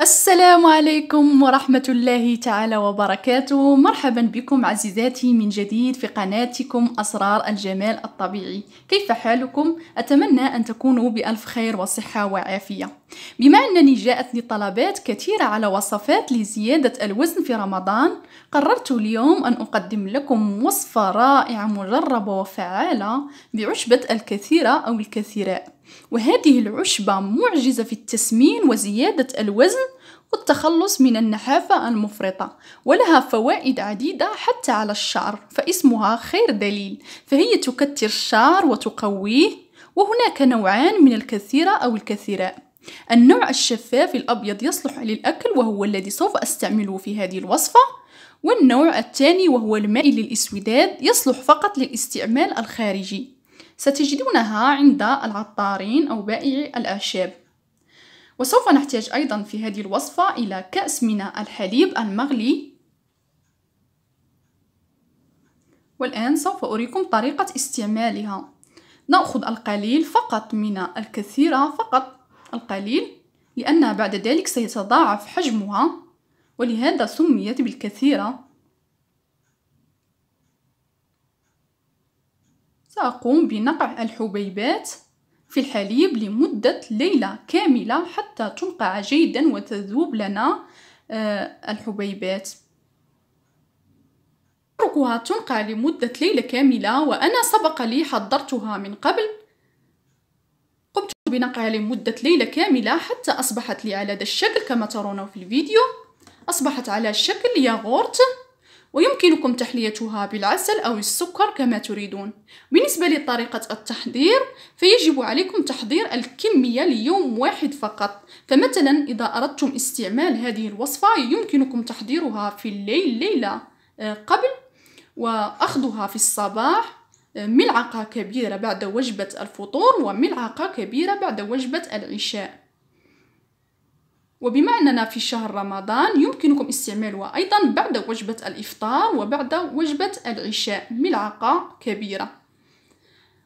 السلام عليكم ورحمة الله تعالى وبركاته مرحبا بكم عزيزاتي من جديد في قناتكم أسرار الجمال الطبيعي كيف حالكم؟ أتمنى أن تكونوا بألف خير وصحة وعافية بما أنني جاءتني طلبات كثيرة على وصفات لزيادة الوزن في رمضان قررت اليوم أن أقدم لكم وصفة رائعة مجربة وفعالة بعشبة الكثيرة أو الكثيرات وهذه العشبة معجزة في التسمين وزيادة الوزن والتخلص من النحافة المفرطة ولها فوائد عديدة حتى على الشعر فاسمها خير دليل فهي تكتر الشعر وتقويه وهناك نوعان من الكثيرة أو الكثيراء النوع الشفاف الأبيض يصلح للأكل وهو الذي سوف أستعمله في هذه الوصفة والنوع الثاني وهو المائل للإسوداد يصلح فقط للاستعمال الخارجي ستجدونها عند العطارين أو بائعي الأعشاب وسوف نحتاج أيضا في هذه الوصفة إلى كأس من الحليب المغلي والآن سوف أريكم طريقة استعمالها نأخذ القليل فقط من الكثيرة فقط القليل لأن بعد ذلك سيتضاعف حجمها ولهذا سميت بالكثيرة سأقوم بنقع الحبيبات في الحليب لمدة ليلة كاملة حتى تنقع جيدا وتذوب لنا آه، الحبيبات أتركها تنقع لمدة ليلة كاملة وأنا سبق لي حضرتها من قبل قمت بنقعها لمدة ليلة كاملة حتى أصبحت لي على هذا الشكل كما ترون في الفيديو أصبحت على شكل ياغورت ويمكنكم تحليتها بالعسل أو السكر كما تريدون بالنسبة لطريقة التحضير فيجب عليكم تحضير الكمية ليوم واحد فقط فمثلا إذا أردتم استعمال هذه الوصفة يمكنكم تحضيرها في الليل ليلة آه، قبل وأخذها في الصباح آه، ملعقة كبيرة بعد وجبة الفطور وملعقة كبيرة بعد وجبة العشاء وبما أننا في شهر رمضان يمكنكم استعمالها أيضا بعد وجبة الإفطار وبعد وجبة العشاء ملعقة كبيرة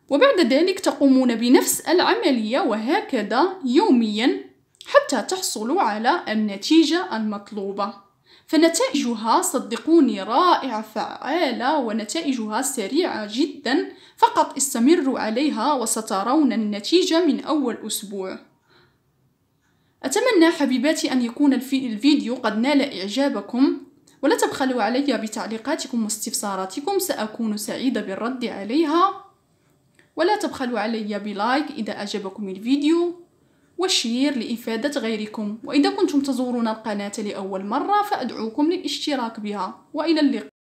وبعد ذلك تقومون بنفس العملية وهكذا يوميا حتى تحصلوا على النتيجة المطلوبة فنتائجها صدقوني رائعة فعالة ونتائجها سريعة جدا فقط استمروا عليها وسترون النتيجة من أول أسبوع أتمنى حبيباتي أن يكون الفيديو قد نال إعجابكم ولا تبخلوا علي بتعليقاتكم واستفساراتكم سأكون سعيدة بالرد عليها ولا تبخلوا علي بلايك إذا أعجبكم الفيديو وشير لإفادة غيركم وإذا كنتم تزورون القناة لأول مرة فأدعوكم للاشتراك بها وإلى اللقاء